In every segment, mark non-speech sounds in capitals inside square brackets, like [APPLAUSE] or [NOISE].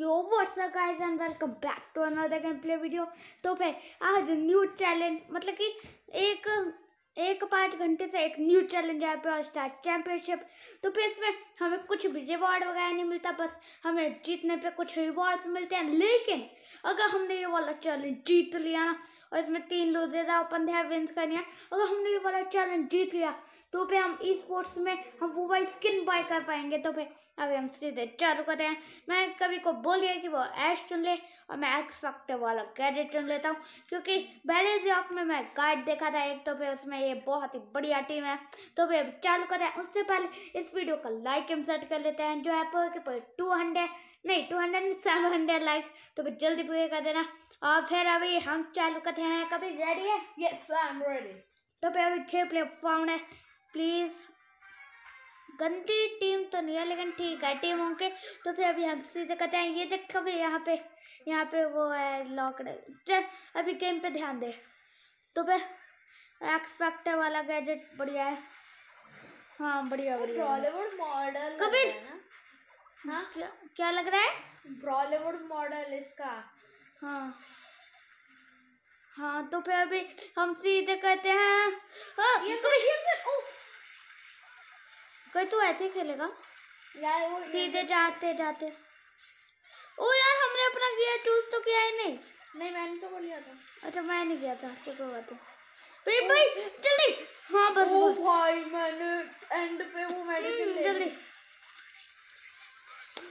Yo what's up guys and welcome back to another game play video तो भाई आज new challenge मतलब कि एक एक पाँच घंटे से एक न्यू चैलेंज यहाँ पे और स्टार चैम्पियनशिप तो फिर इसमें हमें कुछ भी रिवॉर्ड वगैरह नहीं मिलता बस हमें जीतने पे कुछ रिवॉर्ड्स मिलते हैं लेकिन अगर हमने ये वाला चैलेंज जीत लिया ना और इसमें तीन लूजेज ओपन है विंस करनी है अगर हमने ये वाला चैलेंज जीत लिया तो फिर हम ई स्पोर्ट्स में हम वो वाई स्किन बाय कर पाएंगे तो फिर अभी हम सीधे चालू करते हैं मैं कभी को बोल दिया कि वो एश चुन ले और मैं एक्स वक्त वाला गैजेट चुन लेता हूँ क्योंकि पहले जॉक में मैं गाइड देखा था एक तो फिर उसमें ये बहुत ही बढ़िया टीम है तो फिर अभी चालू करते हैं उससे पहले इस वीडियो का लाइक हम सेट कर लेते हैं जो ऐप के पर टू हंड्रेड नहीं two hundred seven hundred like तो फिर जल्दी पूरे कर देना और फिर अभी हम चालू करते हैं कभी रेडी है यस तो फिर अभी छः प्लेटफॉर्म है प्लीज़ गंदी टीम तो नहीं है लेकिन ठीक है टीम होंगे तो फिर अभी हम सीधे कहते हैं ये देखो अभी यहाँ पे यहाँ पे वो है लॉकड अभी गेम पे ध्यान दे तो फिर एक्सपेक्टर वाला गैजेट बढ़िया है हाँ बढ़िया बढ़िया बॉलीवुड मॉडल कभी हाँ क्या क्या लग रहा है बॉलीवुड मॉडल इसका हाँ हाँ तो फिर अभी हम सीधे कहते हैं आ, हाँ, ये तो भाई तू ऐसे खेलेगा यार वो सीधे जाते जाते ओ यार हमने अपना गियर चूज तो किया ही नहीं नहीं मैंने तो बोल लिया था अच्छा मैं नहीं किया था तो कोई बात नहीं भाई भाई जल्दी हाँ बस ओ भाई मैंने एंड पे वो मेडिसिन हम्म, जल्दी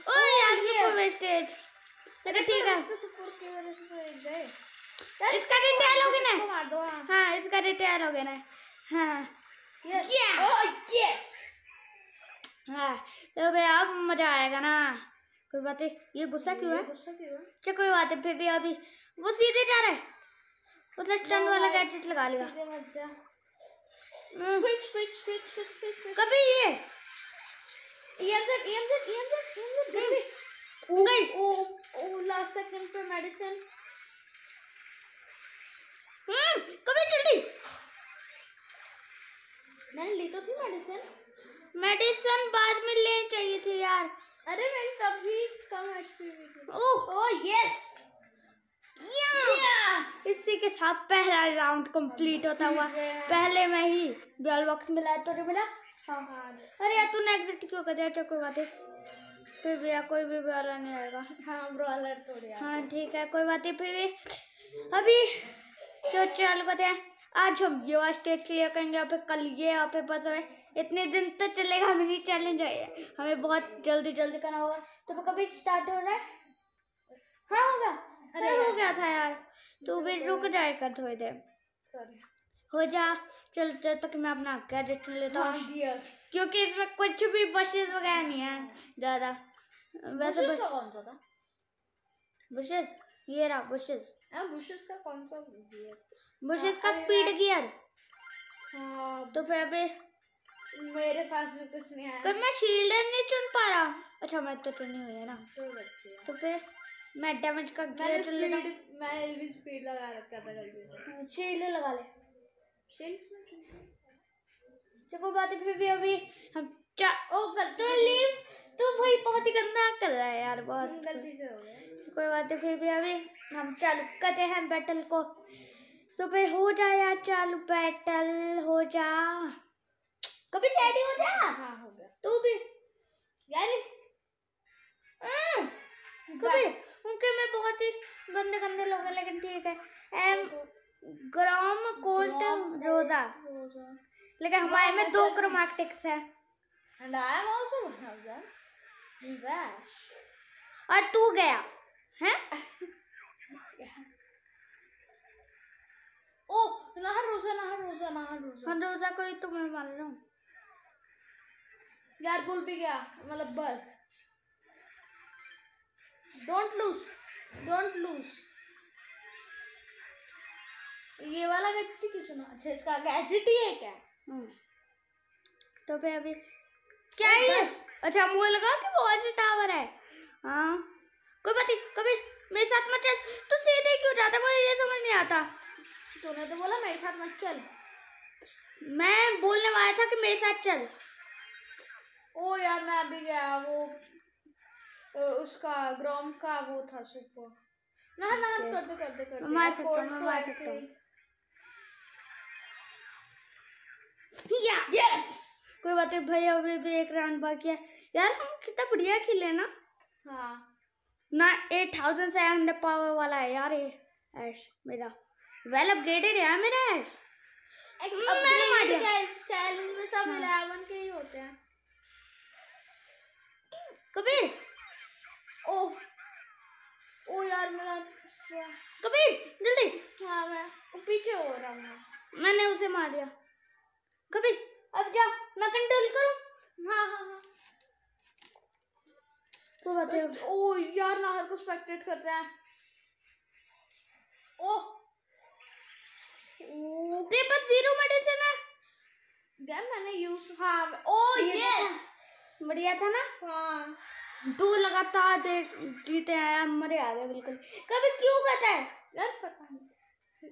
ओ यार ये तो वेस्टेज लेकिन ठीक है इसको सपोर्ट की वजह से तो एक गए इसका डिटेल तो हाँ। हाँ, हो गया ना मार हां इसका डिटेल हो गया ना हां यस ओ यस है हाँ, तो भाई अब मजा आएगा ना कोई बात है ये गुस्सा क्यों है गुस्सा क्यों है अच्छा कोई बात है फिर भी अभी वो सीधे जा रहे है उतना स्टंड वाला गैजेट लगा लिया हम्म। कभी ये EMZ e e e हम्म। कभी ओ ओ लास्ट सेकंड पे मेडिसिन हम्म कभी जल्दी मैंने ली तो थी मेडिसिन मेडिसिन बाद में लेनी चाहिए थी यार अरे मैंने तब भी कम HP oh oh oh, yes इसी के साथ पहला राउंड कंप्लीट होता हुआ पहले में ही बॉल बॉक्स मिला है तुझे मिला अरे यार तूने एग्जिट क्यों कर दिया चलो अच्छा, कोई बात है फिर भी यार कोई भी ब्रॉलर नहीं आएगा हाँ ब्रॉलर तो हाँ ठीक है कोई बात नहीं फिर भी अभी तो चल बताए आज हम ये वाला स्टेज क्लियर करेंगे यहाँ पे कल ये यहाँ पे बस हमें इतने दिन तक चलेगा हमें नहीं चैलेंज है हमें बहुत जल्दी जल्दी करना होगा तो कभी स्टार्ट हो रहा है हाँ होगा अरे हाँ, हो गया था यार तो भी रुक जाए कर थोड़ी देर सॉरी हो जा चल जब तक मैं अपना गैजेट चुन लेता हूँ हाँ, क्योंकि इसमें कुछ भी बशेज वगैरह नहीं है ज़्यादा वैसे बस कौन सा था बुशेस ये रहा हाँ बुशेस का कौन सा बस हाँ, इसका स्पीड गियर हाँ, तो फिर अबे मेरे पास भी कुछ नहीं आया पर मैं शील्ड नहीं चुन पा रहा अच्छा मैं तो चुनी हुई है ना तो, फिर मैं डैमेज का गियर चुन लेता मैं भी स्पीड लगा रखा था गलती शील्ड हाँ, लगा ले शील्ड चलो बात है फिर भी अभी हम चा ओ गलती तो लीव तो भाई बहुत ही गंदा कर रहा है यार बहुत गलती से हो गया कोई बात फिर भी अभी हम चालू करते हैं बैटल को तो फिर हो जा यार चालू बैटल हो जा कभी रेडी हो जा हाँ, हाँ हो गया तू भी यार हम्म, कभी उनके में बहुत ही गंदे गंदे लोग हैं लेकिन ठीक है एम तो- ग्राम कोल्ट रोजा लेकिन हमारे में दो क्रोमैटिक्स तो- हैं and I am also one of them और तू गया हैं [LAUGHS] रोजा ना हर रोजा हर रोजा को ही तो मैं मार रहा हूँ यार भूल भी गया मतलब बस डोंट लूज डोंट लूज ये वाला गैजेट क्यों चुना अच्छा इसका गैजेट ही है क्या हम्म। तो फिर अभी क्या है ये अच्छा मुझे लगा कि वॉच टावर है हाँ कोई बात नहीं कभी मेरे साथ मत चल तू सीधे क्यों जाता मुझे ये समझ नहीं आता तूने तो बोला मेरे साथ मत चल मैं बोलने वाला था कि मेरे साथ चल ओ यार मैं अभी गया वो उसका ग्रोम का वो था सुपर ना ना कर दे कर दे कर दे मैं सकता हूं मैं सकता हूं या यस कोई बात नहीं भाई अभी भी एक राउंड बाकी है यार हम कितना बढ़िया खेले ना हाँ ना eight thousand seven hundred power वाला है यार ये ऐश मेरा वेल अपग्रेडेड है यार मेरा ऐश कबीर ओ ओ यार मेरा कबीर जल्दी हाँ मैं पीछे हो रहा हूँ मैंने उसे मार दिया कबीर अब जा मैं कंट्रोल करूँ हाँ हाँ हाँ तो बताओ ओ यार नाहर को स्पेक्टेट करते हैं ओ पेपर जीरो मेडिसिन है गया मैंने यूज हाँ ओ यस बढ़िया था ना हाँ दो लगातार देख जीते हैं यार मरे आ रहे बिल्कुल कभी क्यों कहता है यार पता नहीं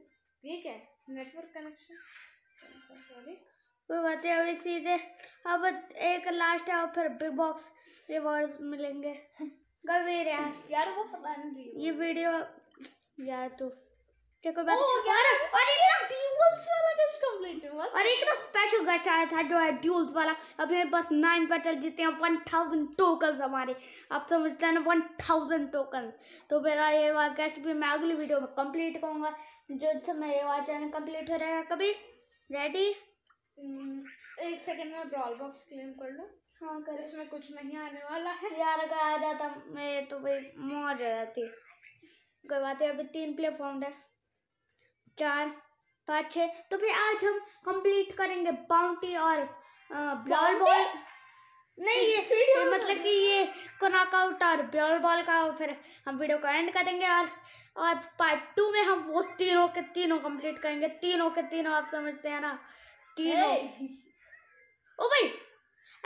ये क्या है नेटवर्क कनेक्शन सॉरी कोई बात है अभी सीधे अब एक लास्ट है और फिर बिग बॉक्स रिवॉर्ड्स मिलेंगे गंभीर यार यार वो पता नहीं ये वीडियो यार तो क्या कोई oh, बात ओ, यार, और और एक ना स्पेशल गेस्ट आया था जो है ड्यूल्स वाला अपने बस नाइन बैटल जीते हैं वन थाउजेंड टोकन हमारे आप समझते हैं ना वन थाउजेंड टोकन तो मेरा ये वाला गेस्ट भी मैं अगली वीडियो में कंप्लीट करूँगा जो ये वाला चैनल कंप्लीट हो रहेगा कभी रेडी hmm, एक सेकंड में ब्रॉल बॉक्स क्लेम कर लूँ हाँ कर इसमें कुछ नहीं आने वाला है यार अगर आ जाता मैं तो भाई मौज आ जाती कोई बात है अभी तीन प्लेटफॉर्म है चार पाँच छः तो फिर आज हम कंप्लीट करेंगे बाउंटी और ब्रॉल बॉल नहीं ये, ये मतलब कि तो- ये नॉकआउट और ब्रॉल बॉल का फिर हम वीडियो का एंड करेंगे और और पार्ट टू में हम वो तीनों के तीनों कंप्लीट करेंगे तीनों के तीनों आप समझते हैं ना तीनों ओ भाई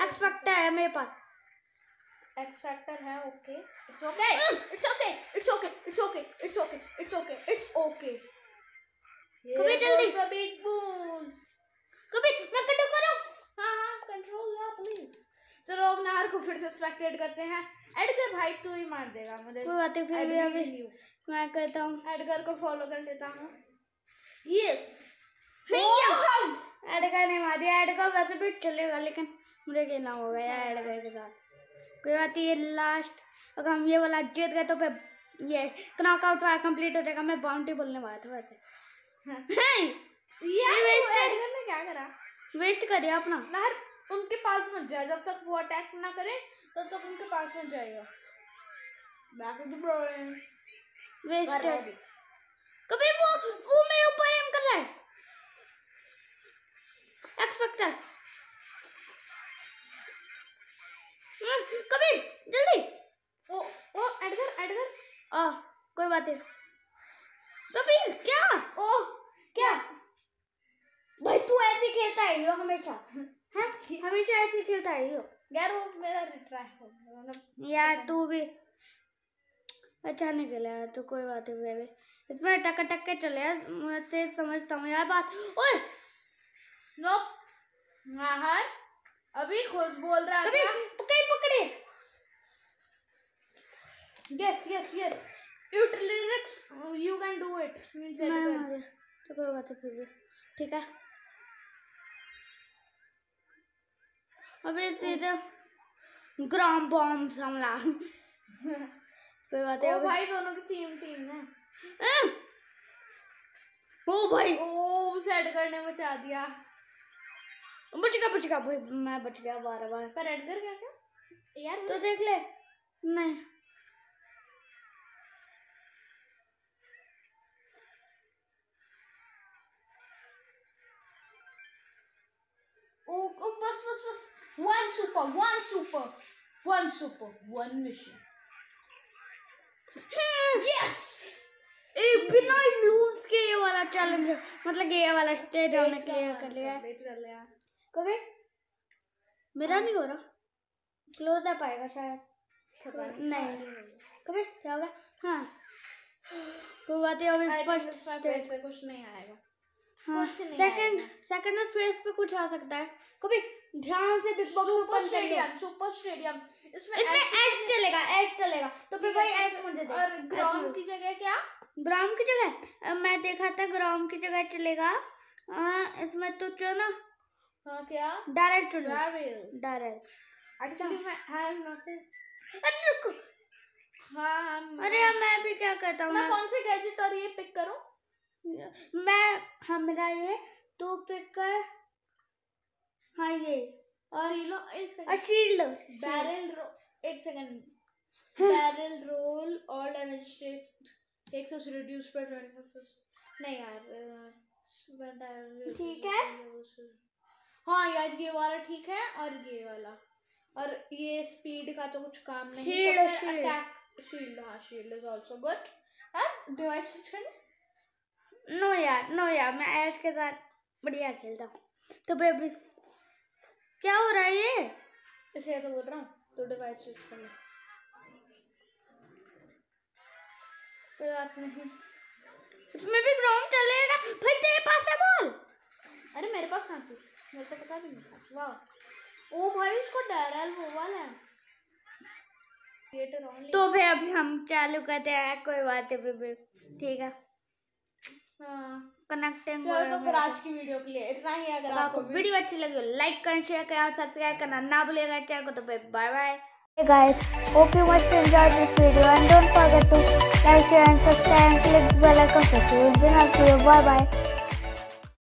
एक्सपेक्टर है मेरे पास एक्सपेक्टर है okay it's okay it's okay it's okay it's okay it's okay it's okay it's okay कभी जल्दी द बिग बूस कभी मैं कंट्रोल करो हां हां कंट्रोल या प्लीज चलो अब नहर को फिर से स्पेक्टेट करते हैं एडगर भाई तू ही मार देगा मुझे कोई बात नहीं फिर भी अभी मैं कहता हूं एडगर को फॉलो कर लेता हूं यस एडगर ने मार दिया एडगर वैसे भी चलेगा लेकिन मुझे खेलना होगा यार एडगर के साथ कोई बात ये लास्ट अगर हम ये वाला जीत गए तो फिर ये नॉकआउट कंप्लीट हो जाएगा मैं बाउंड्री बोलने वाला था वैसे वेस्ट करे अपना यार उनके पास मत जाए जब तक वो अटैक ना करे तब तक उनके पास मत जाएगा बैक ऑफ द ब्रोइन वेस्टेड कभी वो वो मेरे ऊपर एम कर रहा है एक्सपेक्टर हम्म, कभी जल्दी ओ ओ एडगर एडगर आ कोई बात नहीं कभी आई हो हमेशा है हमेशा ऐसे खेलता आई हो यार वो मेरा रिट्राई हो मतलब यार तू भी अच्छा निकला यार तो कोई बात नहीं भाई इतना टक टक के चले यार मैं तो समझता हूँ यार बात ओए नो नाहर हाँ, हाँ। अभी खुद बोल रहा कभी कहीं पकड़े yes yes yes you lyrics you can do it मैं मींस तो कोई बात नहीं ठीक है अबे सीधे ग्राम बॉम्ब समला कोई बात है ओ भाई दोनों की सेम टीम है ओ भाई ओ सेट करने बचा दिया बच गया बच गया भाई मैं बच गया बार बार पर एडगर क्या क्या यार तो देख ले नहीं ओ, ओ बस बस बस One super, one super, one super, one mission. Hmm, yes! एक बिना लूज के ये वाला चैलेंज मतलब ये वाला स्टेज हमने क्लियर कर लिया है कभी मेरा हाँ। नहीं हो रहा क्लोज आ पाएगा शायद नहीं कभी क्या होगा हाँ तो बात है अभी फर्स्ट स्टेज से कुछ नहीं आएगा सेकंड हाँ, सेकंड में फेस पे कुछ आ सकता है कभी ध्यान से big box super stadium super stadium इसमें इसमें एस चलेगा एस चलेगा तो फिर भाई एस मुझे दे और ग्राम की जगह क्या ग्राम की जगह मैं देखा था ग्राम की जगह चलेगा आ, इसमें तो चुना हाँ क्या डायरेक्ट डायरेक्ट डायरेक्ट एक्चुअली मैं आई एम नॉट अरे हाँ, हाँ मैं भी क्या कहता हूँ मैं कौन से गैजेट और ये पिक करूँ मैं हमरा ये टू कर हाँ ये और ये लो एक सेकंड अशील लो बैरल रो एक सेकंड [LAUGHS] हाँ। बैरल रोल और एक सौ रिड्यूस पर ट्वेंटी 25 नहीं यार ठीक है हाँ यार ये वाला ठीक है और ये वाला और ये स्पीड का तो कुछ काम नहीं शील्ड तो शील्ड अटैक शील्ड हाँ शील्ड इज आल्सो गुड और डिवाइस स्विच करना नो यार नो यार मैं ऐश के साथ बढ़िया खेलता हूँ तो भाई अभी क्या हो रहा है ये इसलिए तो बोल रहा हूँ तो डिवाइस यूज कर कोई बात नहीं इसमें भी ग्राउंड चलेगा भाई तेरे पास है बॉल अरे मेरे पास कहाँ थी मेरे तो पता भी नहीं था वाह ओ भाई उसको डैरल वो वाला है तो फिर अभी हम चालू करते हैं कोई बात है ठीक है कनेक्टिंग चलो तो फिर आज की वीडियो के लिए इतना ही अगर आपको वीडियो अच्छी लगी हो लाइक करें शेयर करें और सब्सक्राइब करना ना भूलिएगा चैनल को तो bye bye Hey guys, hope you must enjoy this video and don't forget to like, share and subscribe and click the bell icon so you will be notified. Bye bye.